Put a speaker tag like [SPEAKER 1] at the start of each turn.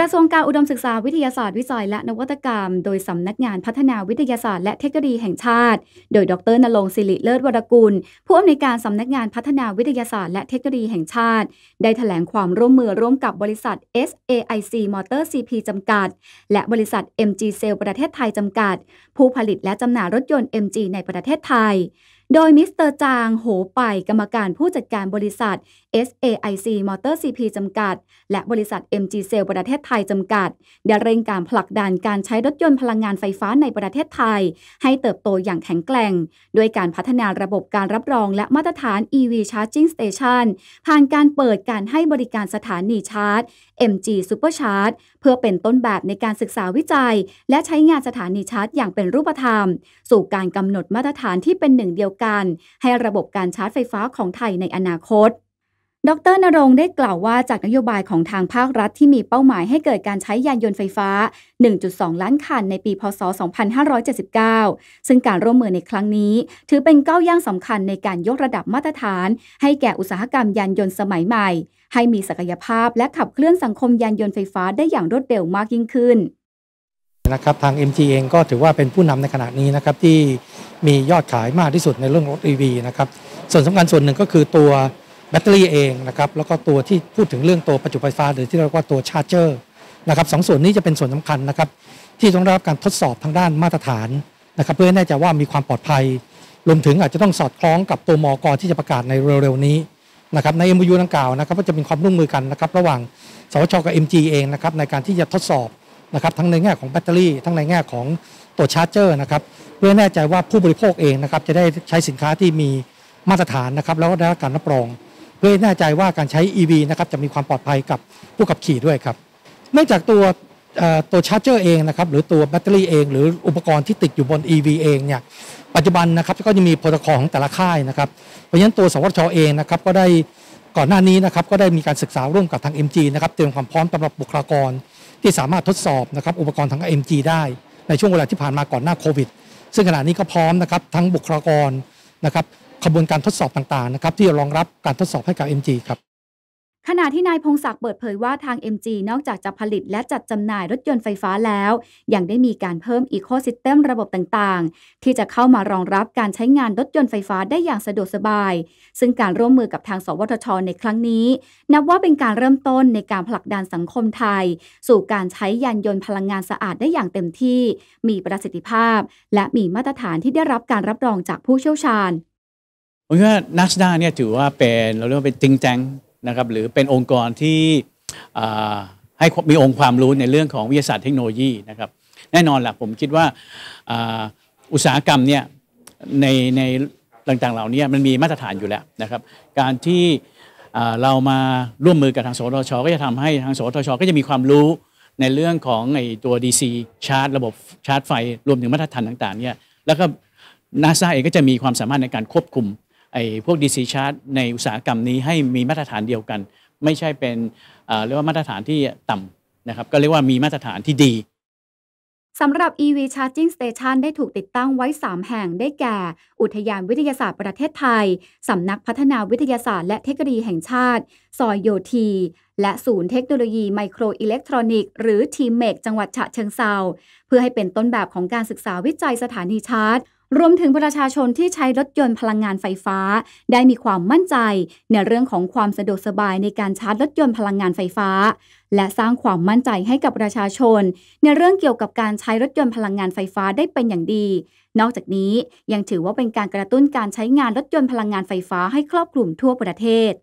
[SPEAKER 1] ระทรวงการอุดมศึกษาวิทยาศาสตร์วิจัยและนวัตกรรม โดยสำนักงานพัฒนาวิทยาศาสตร์และเทคโนโลยีแห่งชาติ โดยดรนรงศิริเลิศวรกุล ผู้อำนวยการสำนักงานพัฒนาวิทยาศาสตร์และเทคโนโลยีแห่งชาติ ได้แถลงความร่วมมือร่วมกับบริษัท SAIC Motor CP จำกัด และบริษัท MG Cell ประเทศไทยจำกัด ผู้ผลิตและจำหน่ายรถยนต์ MG ในประเทศไทย โดยมิสเตอร์จางโหไปกรรมการผู้จัดการบริษัท SAIC Motor CP จำกัด และบริษัท MG Cell ประเทศไทย จำกัดได้เร่งการผลักดันการใช้รถยนต์พลังงานไฟฟ้าในประเทศไทย ให้เติบโตอย่างแข็งแกร่ง ด้วยการพัฒนาระบบการรับรองและมาตรฐาน EV Charging Station ผ่านการเปิดการให้บริการสถานีชาร์จ MG Super Charge เพื่อเป็นต้นแบบในการศึกษาวิจัย และใช้งานสถานีชาร์จ อย่างเป็นรูปธรรม สู่การกำหนดมาตรฐานที่เป็นหนึ่งเดียวกันให้ระบบการชาร์จไฟฟ้าของไทยในอนาคตดรนรงได้กล่าวว่าจากนโยบายของทางภาครัฐที่มีเป้าหมายให้เกิดการใช้ยานยนต์ไฟฟ้า 1.2 ล้านคันในปีพศ 2579 ซึ่งการร่วมมือในครั้งนี้ ถือเป็นก้าวย่างสำคัญในการยกระดับมาตรฐาน ให้แก่อุตสาหกรรมยานยนต์สมัยใหม่ ให้มีศักยภาพและขับเคลื่อนสังคมยานยนต์ไฟฟ้าได้อย่างรวดเร็วมากยิ่งขึ้น
[SPEAKER 2] นะครับทาง MG เองก็ถือว่าเป็นผู้นำในขณะนี้นะครับที่มียอดขายมากที่สุดในเรื่องรถ EV นะครับส่วนสำคัญส่วนหนึ่งก็คือตัวแบตเตอรี่เองนะครับ แล้วก็ตัวที่พูดถึงเรื่องตัวประจุไฟฟ้า หรือที่เรียกว่าตัวชาร์จเจอร์นะครับสส่วนนี้จะเป็นส่วนสำคัญนะครับที่ต้องรับการทดสอบทางด้านมาตรฐานนะครับเพื่อแน่ใจว่ามีความปลอดภัย รวมถึงอาจจะต้องสอดคล้องกับตัวมอกที่จะประกาศในเร็วๆนี้นะครับใน MOU ดังกล่าวนะครับก็จะเป็นความร่วมมือกันนะครับระหว่างสวชกับ MG เองนะครับในการที่จะทดสอบนะครับทั้งในแง่ของแบตเตอรี่ ทั้งในแง่ของตัวชาร์จเจอร์นะครับเพื่อแน่ใจว่าผู้บริโภคเองนะครับจะได้ใช้สินค้าที่มีมาตรฐานนะครับแล้วก็ได้รับการรับรองเพื่อแน่ใจว่าการใช้ EV นะครับจะมีความปลอดภัยกับผู้ขับขี่ด้วยครับเนื่องจากตัวตัวชาร์จเจอร์เองนะครับ หรือตัวแบตเตอรี่เองหรืออุปกรณ์ที่ติดอยู่บน EV เองเนี่ยปัจจุบันนะครับก็จะมีโปรโตคอลของแต่ละค่ายนะครับ เพราะฉะนั้นตัว สวทชเองนะครับก็ได้ก่อนหน้านี้นะครับก็ได้มีการศึกษาร่วมกับทาง MG นะครับเตรียมความพร้อมสำหรับบุคลากรที่สามารถทดสอบนะครับอุปกรณ์ทาง MG ได้ในช่วงเวลาที่ผ่านมาก่อนหน้าโควิดซึ่งขณะนี้ก็พร้อมนะครับทั้งบุคลากรนะครับขบวนการทดสอบต่าง ๆ นะครับ ที่จะรองรับการทดสอบให้กับ MG ครับ
[SPEAKER 1] ขณะที่นายพงศักดิ์เปิดเผยว่าทาง MG นอกจากจะผลิตและจัดจำหน่ายรถยนต์ไฟฟ้าแล้ว ยังได้มีการเพิ่มอีโคซิสเต็มระบบต่างๆ ที่จะเข้ามารองรับการใช้งานรถยนต์ไฟฟ้าได้อย่างสะดวกสบาย ซึ่งการร่วมมือกับทางสวทชในครั้งนี้ นับว่าเป็นการเริ่มต้นในการผลักดันสังคมไทย สู่การใช้ยานยนต์พลังงานสะอาดได้อย่างเต็มที่ มีประสิทธิภาพ และมีมาตรฐานที่ได้รับการรับรองจากผู้เชี่ยวชาญ
[SPEAKER 3] ผมคิดว่านักสดาเนี่ยถือว่าเป็นเราเรียกว่าเป็นจริงจังนะครับหรือเป็นองค์กรที่ให้มีองค์ความรู้ในเรื่องของวิทยาศาสตร์เทคโนโลยีนะครับแน่นอนแหละผมคิดว่าอุตสาหกรรมเนี่ยในในต่างๆเหล่านี้มันมีมาตรฐานอยู่แล้วนะครับการที่เรามาร่วมมือกับทางสทชก็จะทำให้ทางสทช ก็จะมีความรู้ในเรื่องของไอตัว DC ชาร์จระบบชาร์จไฟรวมถึงมาตรฐานต่างๆเนี่ยแล้วก็นาซาเองก็จะมีความสามารถในการควบคุมไอ้พวกดีซีชาร์ตในอุตสาหกรรมนี้ให้มีมาตรฐานเดียวกัน ไม่ใช่เป็นเรียกว่ามาตรฐานที่ต่ำนะครับ ก็เรียกว่ามีมาตรฐานที่ดี
[SPEAKER 1] สำหรับ EV Charging Station ได้ถูกติดตั้งไว้ 3 แห่งได้แก่ อุทยานวิทยาศาสตร์ประเทศไทยสำนักพัฒนาวิทยาศาสตร์และเทคโนโลยีแห่งชาติ ซอยโยทีและศูนย์เทคโนโลยีไมโครอิเล็กทรอนิกส์หรือทีเมกจังหวัดฉะเชิงเซาเพื่อให้เป็นต้นแบบของการศึกษาวิจัยสถานีชาร์จรวมถึงประชาชนที่ใช้รถยนต์พลังงานไฟฟ้า ได้มีความมั่นใจในเรื่องของความสะดวกสบายในการชาร์จรถยนต์พลังงานไฟฟ้า และสร้างความมั่นใจให้กับประชาชนในเรื่องเกี่ยวกับการใช้รถยนต์พลังงานไฟฟ้าได้เป็นอย่างดี นอกจากนี้ยังถือว่าเป็นการกระตุ้นการใช้งานรถยนต์พลังงานไฟฟ้าให้ครอบคลุมทั่วประเทศ